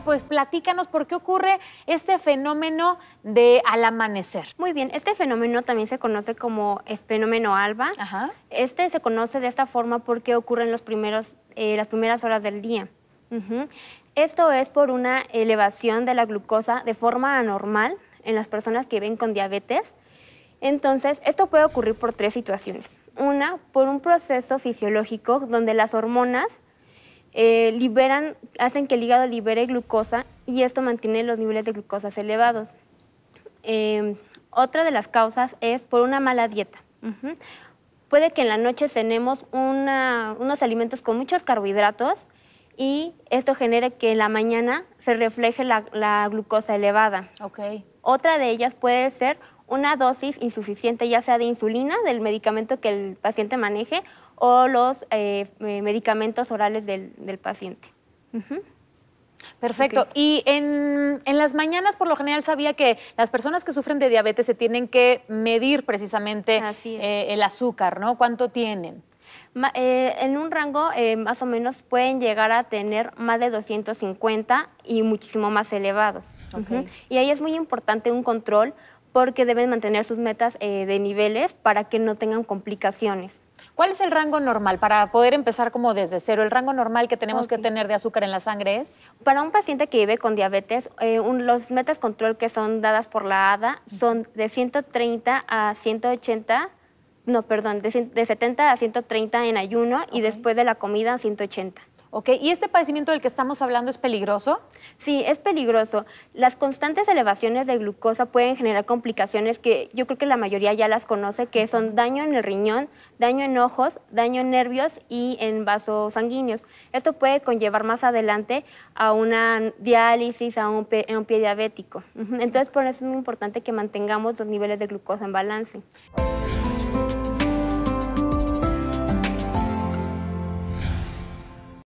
pues platícanos por qué ocurre este fenómeno de al amanecer. Muy bien, este fenómeno también se conoce como fenómeno alba. Este se conoce de esta forma porque ocurre en los primeros, eh, las primeras horas del día. Esto es por una elevación de la glucosa de forma anormal en las personas que viven con diabetes. Entonces, esto puede ocurrir por tres situaciones. Una, por un proceso fisiológico donde las hormonas eh, liberan, hacen que el hígado libere glucosa y esto mantiene los niveles de glucosa elevados. Em, otra de las causas es por una mala dieta. Puede que en la noche cenemos unos alimentos con muchos carbohidratos y esto genera que en la mañana se refleje la, glucosa elevada. Otra de ellas puede ser una dosis insuficiente, ya sea de insulina, del medicamento que el paciente maneje, o los eh, medicamentos orales del, del paciente. Perfecto. Y en, en, las mañanas, por lo general, sabía que las personas que sufren de diabetes se tienen que medir precisamente eh, el azúcar, ¿no? ¿Cuánto tienen? Eh, en un rango más o menos pueden llegar a tener más de 250 y muchísimo más elevados. Y ahí es muy importante un control porque deben mantener sus metas eh, de niveles para que no tengan complicaciones. ¿Cuál es el rango normal? Para poder empezar como desde cero, el rango normal que tenemos que tener de azúcar en la sangre es... Para un paciente que vive con diabetes, eh, los metas control que son dadas por la ADA son de 130 a 180 no, perdón, de, 70 a 130 en ayuno y después de la comida 180. ¿Y este padecimiento del que estamos hablando es peligroso? Sí, es peligroso. Las constantes elevaciones de glucosa pueden generar complicaciones que yo creo que la mayoría ya las conoce, que son daño en el riñón, daño en ojos, daño en nervios y en vasos sanguíneos. Esto puede conllevar más adelante a una diálisis, a a un pie diabético. Entonces, por eso es muy importante que mantengamos los niveles de glucosa en balance.